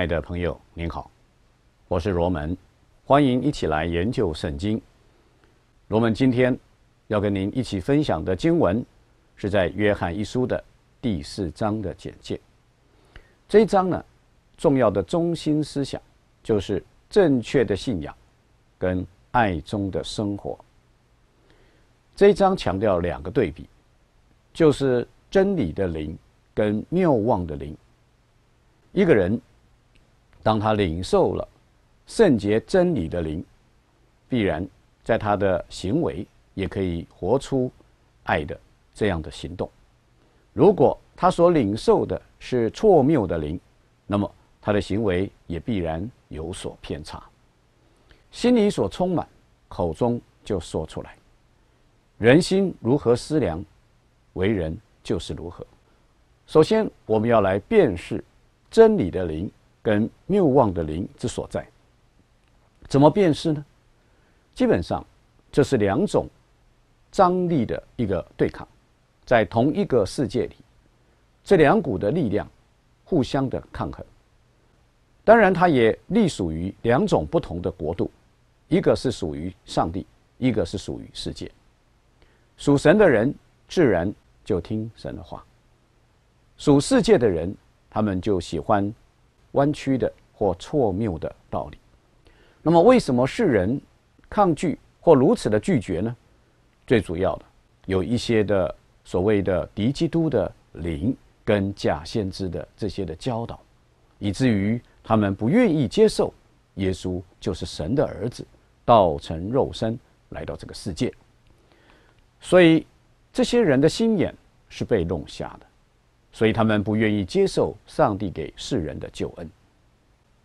爱的朋友您好，我是罗门，欢迎一起来研究圣经。罗门今天要跟您一起分享的经文是在约翰一书的第四章的简介。这一章呢，重要的中心思想就是正确的信仰跟爱中的生活。这一章强调两个对比，就是真理的灵跟谬望的灵。一个人。当他领受了圣洁真理的灵，必然在他的行为也可以活出爱的这样的行动。如果他所领受的是错谬的灵，那么他的行为也必然有所偏差。心里所充满，口中就说出来。人心如何思量，为人就是如何。首先，我们要来辨识真理的灵。人谬望的灵之所在，怎么辨识呢？基本上，这是两种张力的一个对抗，在同一个世界里，这两股的力量互相的抗衡。当然，它也隶属于两种不同的国度，一个是属于上帝，一个是属于世界。属神的人自然就听神的话，属世界的人，他们就喜欢。弯曲的或错谬的道理。那么，为什么世人抗拒或如此的拒绝呢？最主要的，有一些的所谓的敌基督的灵跟假先知的这些的教导，以至于他们不愿意接受耶稣就是神的儿子，道成肉身来到这个世界。所以，这些人的心眼是被弄瞎的。所以他们不愿意接受上帝给世人的救恩。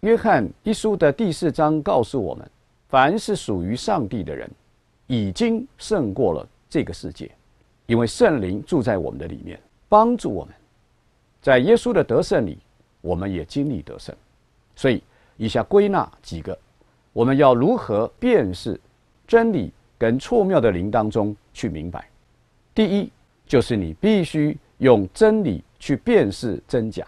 约翰一书的第四章告诉我们：凡是属于上帝的人，已经胜过了这个世界，因为圣灵住在我们的里面，帮助我们。在耶稣的得胜里，我们也经历得胜。所以，以下归纳几个，我们要如何辨识真理跟错谬的灵当中去明白。第一，就是你必须用真理。去辨识真假，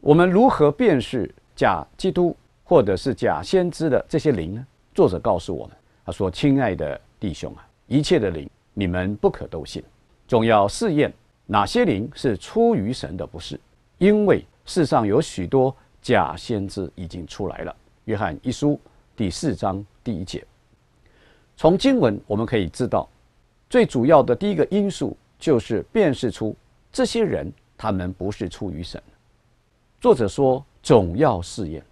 我们如何辨识假基督或者是假先知的这些灵呢？作者告诉我们：“他说，亲爱的弟兄啊，一切的灵，你们不可都信，总要试验哪些灵是出于神的，不是。因为世上有许多假先知已经出来了。”约翰一书第四章第一节。从经文我们可以知道，最主要的第一个因素就是辨识出这些人。他们不是出于神。作者说：“总要试验，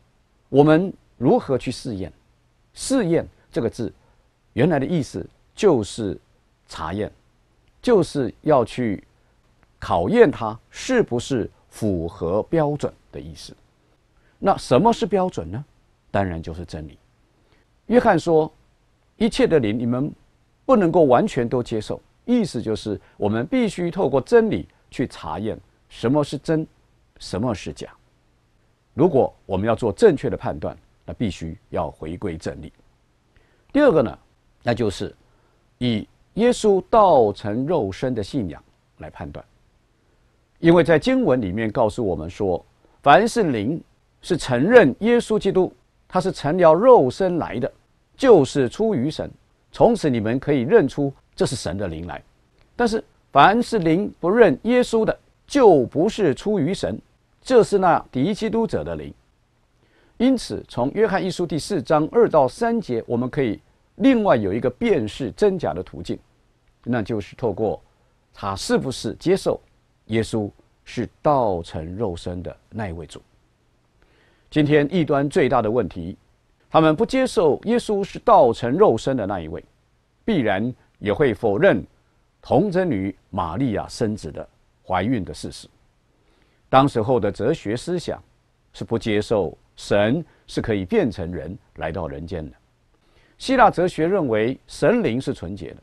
我们如何去试验？”试验这个字，原来的意思就是查验，就是要去考验它是不是符合标准的意思。那什么是标准呢？当然就是真理。约翰说：“一切的灵，你们不能够完全都接受。”意思就是我们必须透过真理去查验。什么是真，什么是假？如果我们要做正确的判断，那必须要回归正理。第二个呢，那就是以耶稣道成肉身的信仰来判断，因为在经文里面告诉我们说，凡是灵是承认耶稣基督，他是成了肉身来的，就是出于神。从此你们可以认出这是神的灵来。但是，凡是灵不认耶稣的。就不是出于神，这是那敌基督者的灵。因此，从约翰一书第四章二到三节，我们可以另外有一个辨识真假的途径，那就是透过他是不是接受耶稣是道成肉身的那一位主。今天异端最大的问题，他们不接受耶稣是道成肉身的那一位，必然也会否认童贞女玛利亚生子的。怀孕的事实，当时候的哲学思想是不接受神是可以变成人来到人间的。希腊哲学认为神灵是纯洁的，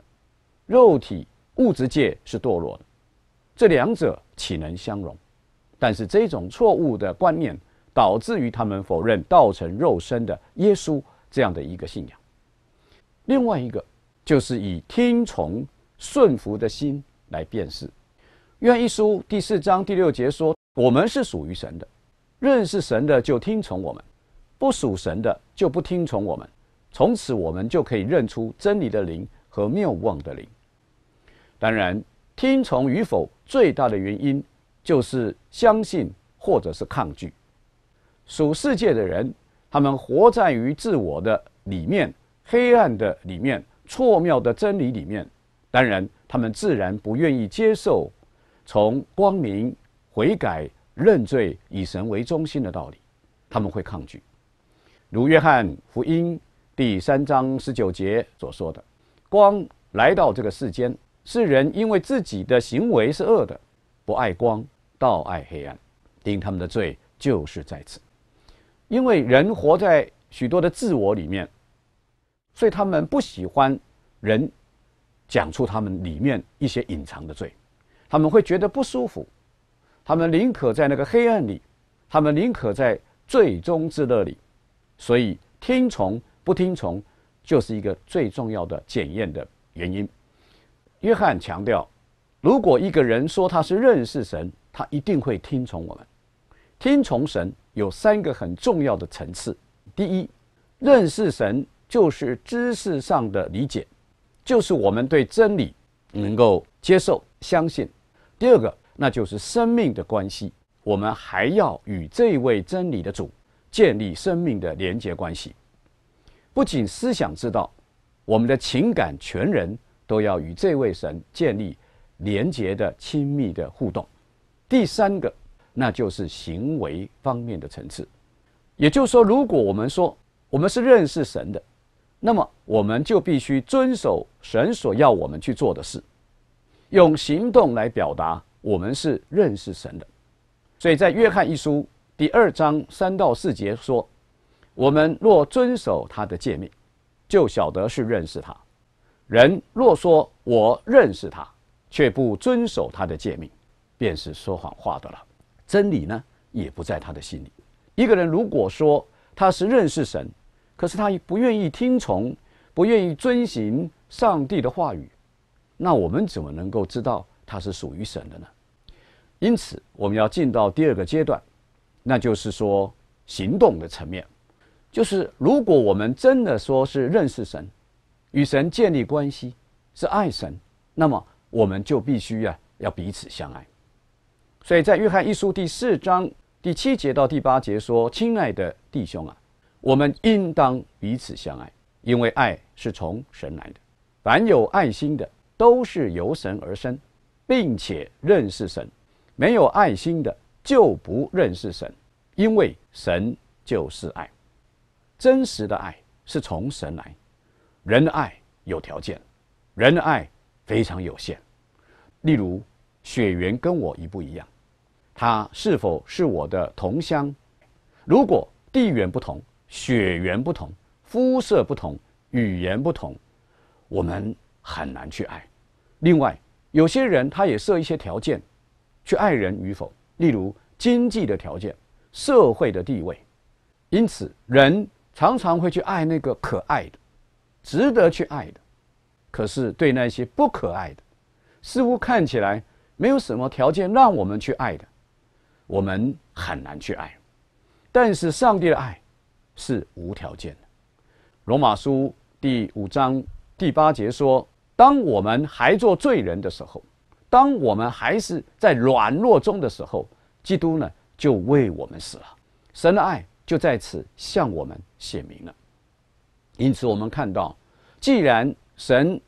肉体物质界是堕落的，这两者岂能相容？但是这种错误的观念导致于他们否认道成肉身的耶稣这样的一个信仰。另外一个就是以听从顺服的心来辨识。愿一书第四章第六节说：“我们是属于神的，认识神的就听从我们；不属神的就不听从我们。从此我们就可以认出真理的灵和谬妄的灵。当然，听从与否最大的原因就是相信或者是抗拒。属世界的人，他们活在于自我的里面、黑暗的里面、错谬的真理里面。当然，他们自然不愿意接受。”从光明、悔改、认罪、以神为中心的道理，他们会抗拒。如《约翰福音》第三章十九节所说的：“光来到这个世间，世人因为自己的行为是恶的，不爱光，倒爱黑暗。定他们的罪就是在此，因为人活在许多的自我里面，所以他们不喜欢人讲出他们里面一些隐藏的罪。”他们会觉得不舒服，他们宁可在那个黑暗里，他们宁可在最终之乐里，所以听从不听从就是一个最重要的检验的原因。约翰强调，如果一个人说他是认识神，他一定会听从我们。听从神有三个很重要的层次：第一，认识神就是知识上的理解，就是我们对真理能够接受、相信。第二个，那就是生命的关系，我们还要与这位真理的主建立生命的连结关系。不仅思想知道，我们的情感、全人都要与这位神建立连结的亲密的互动。第三个，那就是行为方面的层次。也就是说，如果我们说我们是认识神的，那么我们就必须遵守神所要我们去做的事。用行动来表达，我们是认识神的。所以在约翰一书第二章三到四节说：“我们若遵守他的诫命，就晓得是认识他。人若说我认识他，却不遵守他的诫命，便是说谎话的了。真理呢，也不在他的心里。一个人如果说他是认识神，可是他不愿意听从，不愿意遵行上帝的话语。”那我们怎么能够知道它是属于神的呢？因此，我们要进到第二个阶段，那就是说行动的层面。就是如果我们真的说是认识神，与神建立关系，是爱神，那么我们就必须呀要彼此相爱。所以在约翰一书第四章第七节到第八节说：“亲爱的弟兄啊，我们应当彼此相爱，因为爱是从神来的，凡有爱心的。”都是由神而生，并且认识神。没有爱心的就不认识神，因为神就是爱。真实的爱是从神来，人的爱有条件，人的爱非常有限。例如，血缘跟我一不一样，他是否是我的同乡？如果地缘不同、血缘不同、肤色不同、语言不同，我们很难去爱。另外，有些人他也设一些条件，去爱人与否，例如经济的条件、社会的地位。因此，人常常会去爱那个可爱的、值得去爱的。可是，对那些不可爱的，似乎看起来没有什么条件让我们去爱的，我们很难去爱。但是，上帝的爱是无条件的。罗马书第五章第八节说。当我们还做罪人的时候，当我们还是在软弱中的时候，基督呢就为我们死了。神的爱就在此向我们显明了。因此，我们看到，既然神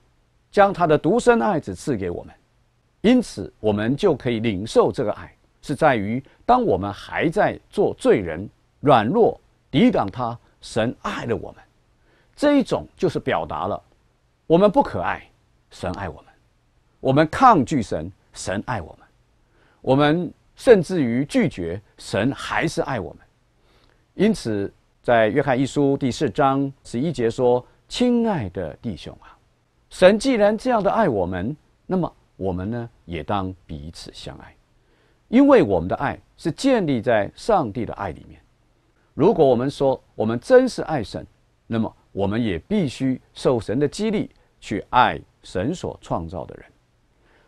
将他的独生爱子赐给我们，因此我们就可以领受这个爱，是在于当我们还在做罪人、软弱抵挡他，神爱了我们这一种，就是表达了我们不可爱。神爱我们，我们抗拒神；神爱我们，我们甚至于拒绝神，还是爱我们。因此，在约翰一书第四章十一节说：“亲爱的弟兄啊，神既然这样的爱我们，那么我们呢，也当彼此相爱，因为我们的爱是建立在上帝的爱里面。如果我们说我们真是爱神，那么我们也必须受神的激励去爱。”神所创造的人，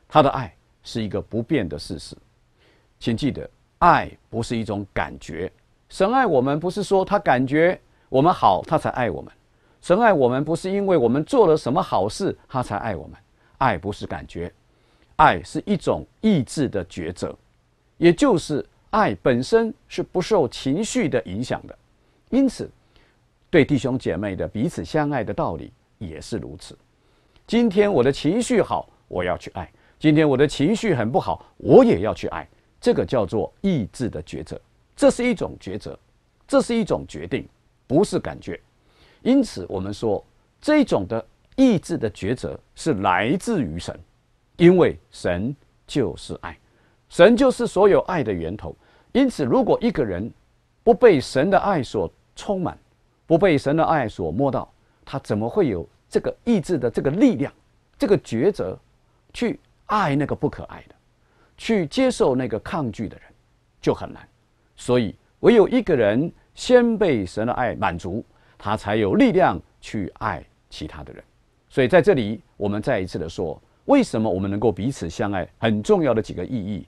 他的爱是一个不变的事实。请记得，爱不是一种感觉。神爱我们，不是说他感觉我们好，他才爱我们；神爱我们，不是因为我们做了什么好事，他才爱我们。爱不是感觉，爱是一种意志的抉择，也就是爱本身是不受情绪的影响的。因此，对弟兄姐妹的彼此相爱的道理也是如此。今天我的情绪好，我要去爱；今天我的情绪很不好，我也要去爱。这个叫做意志的抉择，这是一种抉择，这是一种决定，不是感觉。因此，我们说这种的意志的抉择是来自于神，因为神就是爱，神就是所有爱的源头。因此，如果一个人不被神的爱所充满，不被神的爱所摸到，他怎么会有？这个意志的这个力量，这个抉择，去爱那个不可爱的，去接受那个抗拒的人，就很难。所以，唯有一个人先被神的爱满足，他才有力量去爱其他的人。所以，在这里，我们再一次的说，为什么我们能够彼此相爱，很重要的几个意义。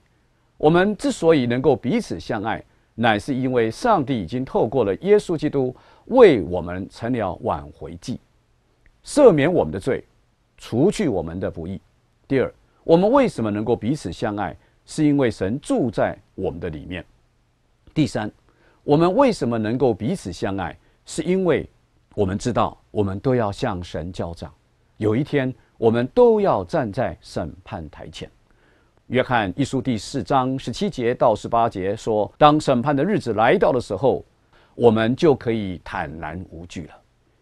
我们之所以能够彼此相爱，乃是因为上帝已经透过了耶稣基督为我们成了挽回祭。赦免我们的罪，除去我们的不义。第二，我们为什么能够彼此相爱？是因为神住在我们的里面。第三，我们为什么能够彼此相爱？是因为我们知道我们都要向神交账，有一天我们都要站在审判台前。约翰一书第四章十七节到十八节说：“当审判的日子来到的时候，我们就可以坦然无惧了，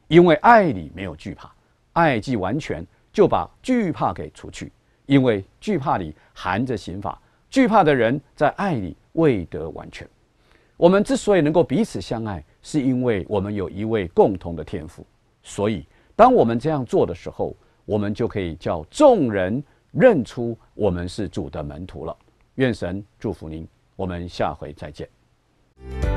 因为爱里没有惧怕。”爱既完全，就把惧怕给除去，因为惧怕里含着刑法，惧怕的人在爱里未得完全。我们之所以能够彼此相爱，是因为我们有一位共同的天赋。所以，当我们这样做的时候，我们就可以叫众人认出我们是主的门徒了。愿神祝福您，我们下回再见。